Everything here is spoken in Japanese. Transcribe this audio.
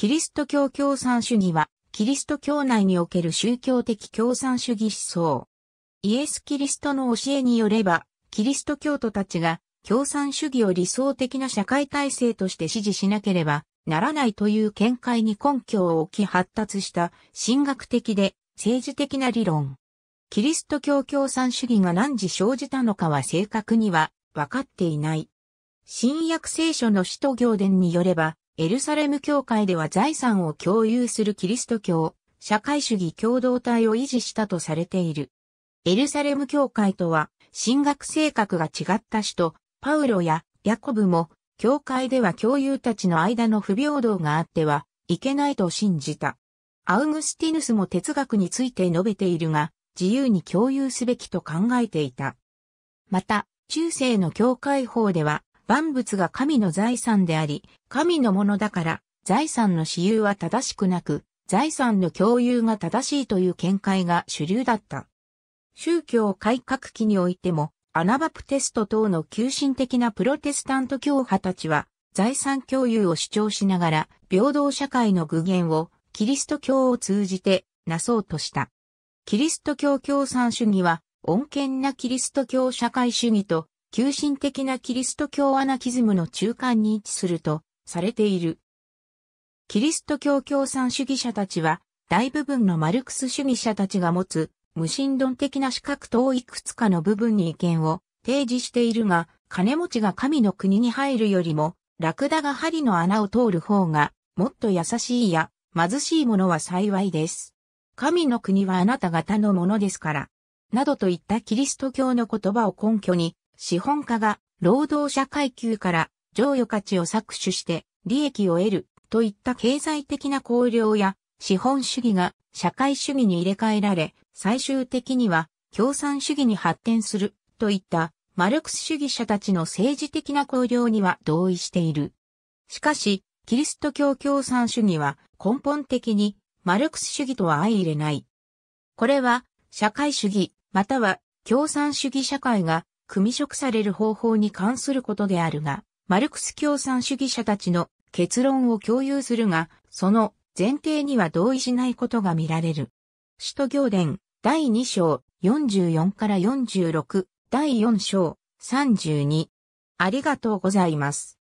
キリスト教共産主義は、キリスト教内における宗教的共産主義思想。イエス・キリストの教えによれば、キリスト教徒たちが共産主義を理想的な社会体制として支持しなければならないという見解に根拠を置き発達した神学的で政治的な理論。キリスト教共産主義が何時生じたのかは正確には分かっていない。新約聖書の使徒行伝によれば、エルサレム教会では財産を共有するキリスト教、社会主義共同体を維持したとされている。エルサレム教会とは、神学性格が違った使徒、パウロやヤコブも、教会では共有たちの間の不平等があっては、いけないと信じた。アウグスティヌスも哲学について述べているが、自由に共有すべきと考えていた。また、中世の教会法では、万物が神の財産であり、神のものだから、財産の私有は正しくなく、財産の共有が正しいという見解が主流だった。宗教改革期においても、アナバプテスト等の急進的なプロテスタント教派たちは、財産共有を主張しながら、平等社会の具現を、キリスト教を通じて、なそうとした。キリスト教共産主義は、穏健なキリスト教社会主義と、急進的なキリスト教アナキズムの中間に位置するとされている。キリスト教共産主義者たちは、大部分のマルクス主義者たちが持つ無神論的な資格等いくつかの部分に意見を提示しているが、金持ちが神の国に入るよりも、ラクダが針の穴を通る方が、もっと優しいや、貧しいものは幸いです。神の国はあなた方のものですから。などといったキリスト教の言葉を根拠に、資本家が労働者階級から剰余価値を搾取して利益を得るといった経済的な考量や資本主義が社会主義に入れ替えられ最終的には共産主義に発展するといったマルクス主義者たちの政治的な考量には同意している。しかし、キリスト教共産主義は根本的にマルクス主義とは相入れない。これは社会主義または共産主義社会が組織される方法に関することであるが、マルクス共産主義者たちの結論を共有するが、その前提には同意しないことが見られる。首都行伝第2章44から46、第4章32。ありがとうございます。